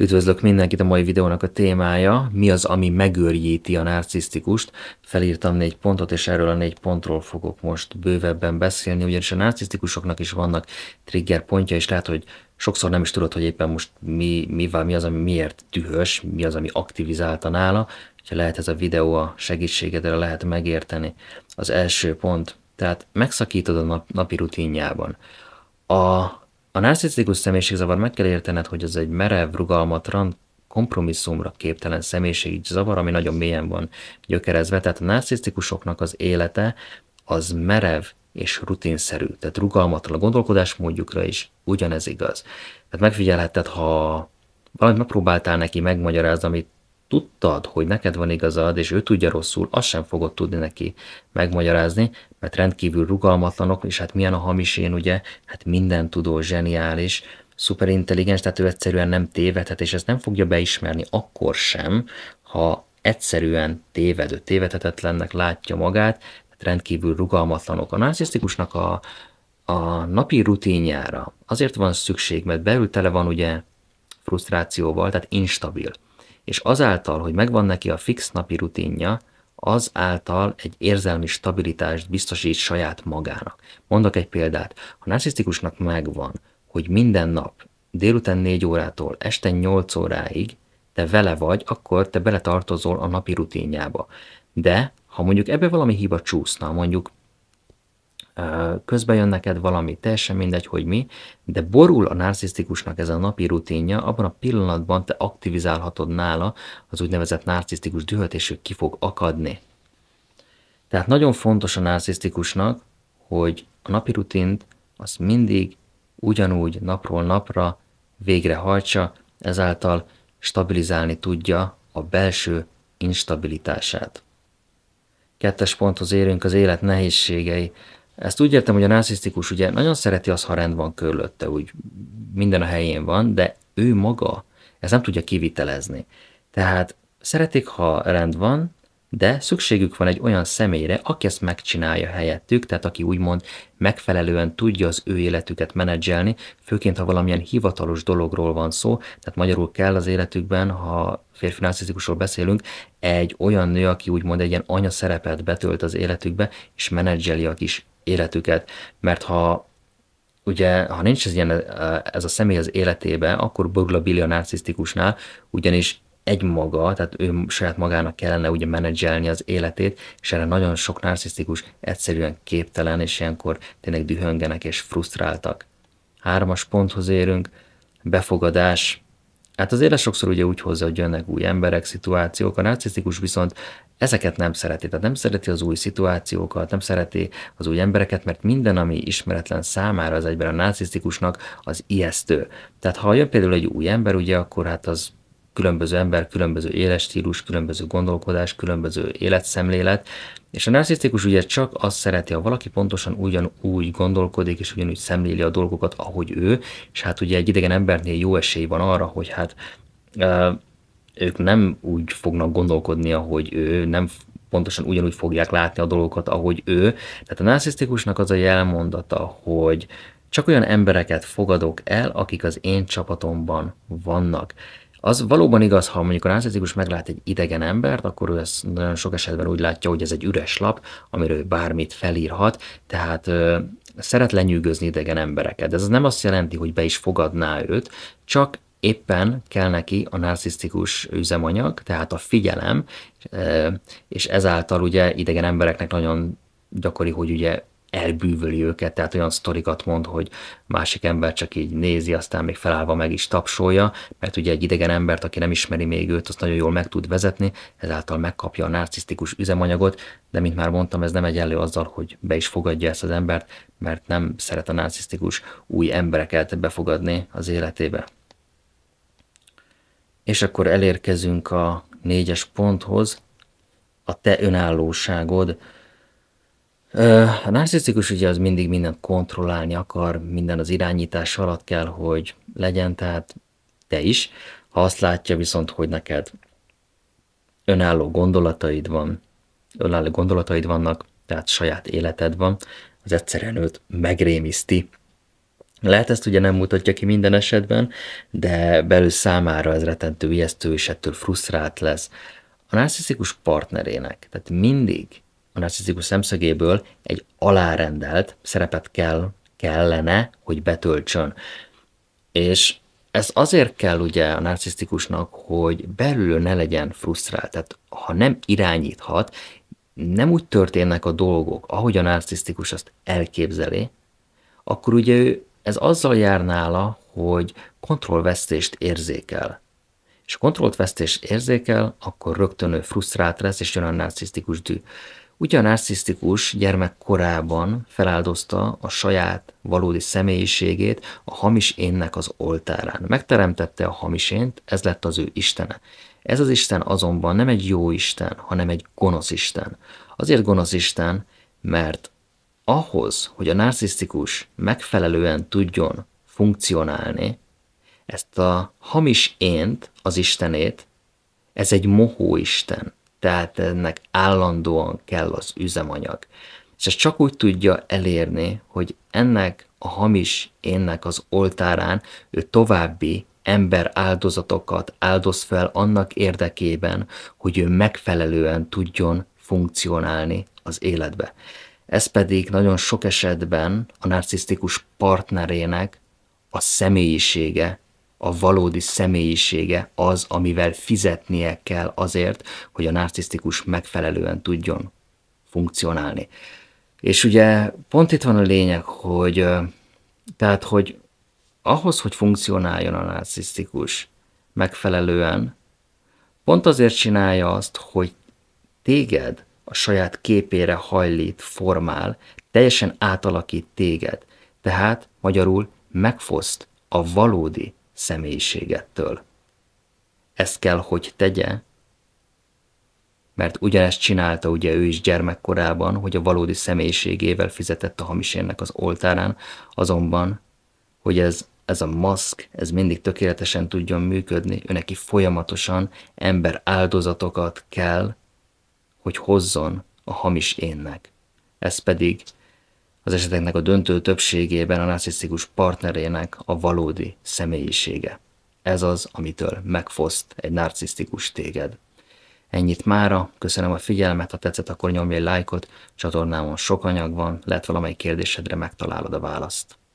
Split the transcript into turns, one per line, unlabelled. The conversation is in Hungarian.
Üdvözlök mindenkit, a mai videónak a témája, mi az, ami megőrjíti a narcisztikust. Felírtam négy pontot, és erről a négy pontról fogok most bővebben beszélni, ugyanis a narcisztikusoknak is vannak trigger pontja, és lehet, hogy sokszor nem is tudod, hogy éppen most mi, mi, mi az, ami miért tühös, mi az, ami aktivizálta nála, hogyha lehet ez a videó a segítségedre lehet megérteni. Az első pont, tehát megszakítod a nap, napi rutinjában. A a narcisztikus személyiségzavar meg kell értened, hogy az egy merev, rugalmatlan, kompromisszumra képtelen személyiségi zavar, ami nagyon mélyen van gyökerezve. Tehát a narcisztikusoknak az élete az merev és rutinszerű, tehát rugalmatlan a gondolkodás módjukra is ugyanez igaz. Tehát megfigyelheted, ha valamit megpróbáltál neki megmagyarázni, amit tudtad, hogy neked van igazad, és ő tudja rosszul, azt sem fogod tudni neki megmagyarázni, mert rendkívül rugalmatlanok, és hát milyen a én, ugye, hát minden tudó, zseniális, szuperintelligens, tehát ő egyszerűen nem tévedhet, és ezt nem fogja beismerni akkor sem, ha egyszerűen tévedő, tévedhetetlennek látja magát, tehát rendkívül rugalmatlanok. A narcisztikusnak a, a napi rutinjára azért van szükség, mert belül tele van ugye frusztrációval, tehát instabil és azáltal, hogy megvan neki a fix napi rutinja, az által egy érzelmi stabilitást biztosít saját magának. Mondok egy példát. ha narcisztikusnak megvan, hogy minden nap délután 4 órától este 8 óráig te vele vagy, akkor te beletartozol a napi rutinjába. De ha mondjuk ebbe valami hiba csúszna, mondjuk közbe jön neked valami, teljesen mindegy, hogy mi, de borul a narcisztikusnak ez a napi rutinja, abban a pillanatban te aktivizálhatod nála az úgynevezett narcisztikus dühöt, és ő ki fog akadni. Tehát nagyon fontos a narcisztikusnak, hogy a napi rutint az mindig ugyanúgy napról napra végrehajtsa, ezáltal stabilizálni tudja a belső instabilitását. Kettes ponthoz érünk az élet nehézségei. Ezt úgy értem, hogy a narcisztikus ugye nagyon szereti azt, ha rend van körülötte, úgy minden a helyén van, de ő maga ezt nem tudja kivitelezni. Tehát szeretik, ha rend van, de szükségük van egy olyan személyre, aki ezt megcsinálja helyettük, tehát aki úgymond megfelelően tudja az ő életüket menedzselni, főként ha valamilyen hivatalos dologról van szó, tehát magyarul kell az életükben, ha férfi narcisztikusról beszélünk, egy olyan nő, aki úgymond egy ilyen anya szerepet betölt az életükbe, és menedzseli a kis életüket, mert ha ugye, ha nincs ez, ilyen, e, ez a személy az életébe, akkor borul a billi narcisztikusnál, ugyanis egymaga, tehát ő saját magának kellene ugye menedzselni az életét, és erre nagyon sok narcisztikus egyszerűen képtelen, és ilyenkor tényleg dühöngenek és frusztráltak. Hármas ponthoz érünk, befogadás, Hát az ez sokszor ugye úgy hozza, hogy jönnek új emberek, szituációk, a narcisztikus viszont ezeket nem szereti. Tehát nem szereti az új szituációkat, nem szereti az új embereket, mert minden, ami ismeretlen számára az egyben a narcisztikusnak, az ijesztő. Tehát ha jön például egy új ember, ugye akkor hát az különböző ember, különböző életstílus, különböző gondolkodás, különböző életszemlélet, és a narcisztikus ugye csak azt szereti, ha valaki pontosan ugyanúgy gondolkodik, és ugyanúgy szemléli a dolgokat, ahogy ő, és hát ugye egy idegen embernél jó esély van arra, hogy hát ők nem úgy fognak gondolkodni, ahogy ő, nem pontosan ugyanúgy fogják látni a dolgokat, ahogy ő. Tehát a narcisztikusnak az a jelmondata, hogy csak olyan embereket fogadok el, akik az én csapatomban vannak. Az valóban igaz, ha mondjuk a nácizikus meglát egy idegen embert, akkor ő ezt nagyon sok esetben úgy látja, hogy ez egy üres lap, amiről bármit felírhat, tehát ö, szeret lenyűgözni idegen embereket. Ez nem azt jelenti, hogy be is fogadná őt, csak éppen kell neki a narcisztikus üzemanyag, tehát a figyelem, és ezáltal ugye idegen embereknek nagyon gyakori, hogy ugye elbűvöli őket, tehát olyan sztorikat mond, hogy másik ember csak így nézi, aztán még felállva meg is tapsolja, mert ugye egy idegen embert, aki nem ismeri még őt, azt nagyon jól meg tud vezetni, ezáltal megkapja a narcisztikus üzemanyagot, de mint már mondtam, ez nem egyenlő azzal, hogy be is fogadja ezt az embert, mert nem szeret a narcisztikus új embereket befogadni az életébe. És akkor elérkezünk a négyes ponthoz, a te önállóságod, a narcisztikus ugye az mindig mindent kontrollálni akar, minden az irányítás alatt kell, hogy legyen, tehát te is. Ha azt látja viszont, hogy neked önálló gondolataid van, önálló gondolataid vannak, tehát saját életed van, az egyszerűen őt megrémiszti. Lehet ezt ugye nem mutatja ki minden esetben, de belül számára ez retentő ijesztő, és ettől frusztrált lesz. A narcisztikus partnerének, tehát mindig a narcisztikus szemszögéből egy alárendelt szerepet kell, kellene, hogy betöltsön. És ez azért kell ugye a narcisztikusnak, hogy belül ne legyen frusztrált. Tehát ha nem irányíthat, nem úgy történnek a dolgok, ahogy a narcisztikus azt elképzeli, akkor ugye ő ez azzal jár nála, hogy kontrollvesztést érzékel. És a kontrollvesztést érzékel, akkor rögtön ő frusztrált lesz, és jön a narcisztikus düh. Ugyan narcisztikus korában feláldozta a saját valódi személyiségét a hamis énnek az oltárán. Megteremtette a hamis ént, ez lett az ő istene. Ez az Isten azonban nem egy jó Isten, hanem egy gonosz Isten. Azért gonosz Isten, mert ahhoz, hogy a narcisztikus megfelelően tudjon funkcionálni, ezt a hamis ént, az Istenét, ez egy mohó Isten tehát ennek állandóan kell az üzemanyag. És ezt csak úgy tudja elérni, hogy ennek a hamis énnek az oltárán ő további ember áldozatokat áldoz fel annak érdekében, hogy ő megfelelően tudjon funkcionálni az életbe. Ez pedig nagyon sok esetben a narcisztikus partnerének a személyisége a valódi személyisége az, amivel fizetnie kell azért, hogy a narcisztikus megfelelően tudjon funkcionálni. És ugye pont itt van a lényeg, hogy tehát, hogy ahhoz, hogy funkcionáljon a narcisztikus megfelelően, pont azért csinálja azt, hogy téged a saját képére hajlít, formál, teljesen átalakít téged. Tehát magyarul megfoszt a valódi személyiségettől. Ezt kell, hogy tegye, mert ugyanezt csinálta ugye ő is gyermekkorában, hogy a valódi személyiségével fizetett a hamisének az oltárán, azonban, hogy ez, ez a maszk, ez mindig tökéletesen tudjon működni, ő neki folyamatosan ember áldozatokat kell, hogy hozzon a hamis énnek. Ez pedig az eseteknek a döntő többségében a narcisztikus partnerének a valódi személyisége. Ez az, amitől megfoszt egy narcisztikus téged. Ennyit mára, köszönöm a figyelmet, ha tetszett, akkor nyomj egy lájkot, csatornámon sok anyag van, lehet valamely kérdésedre megtalálod a választ.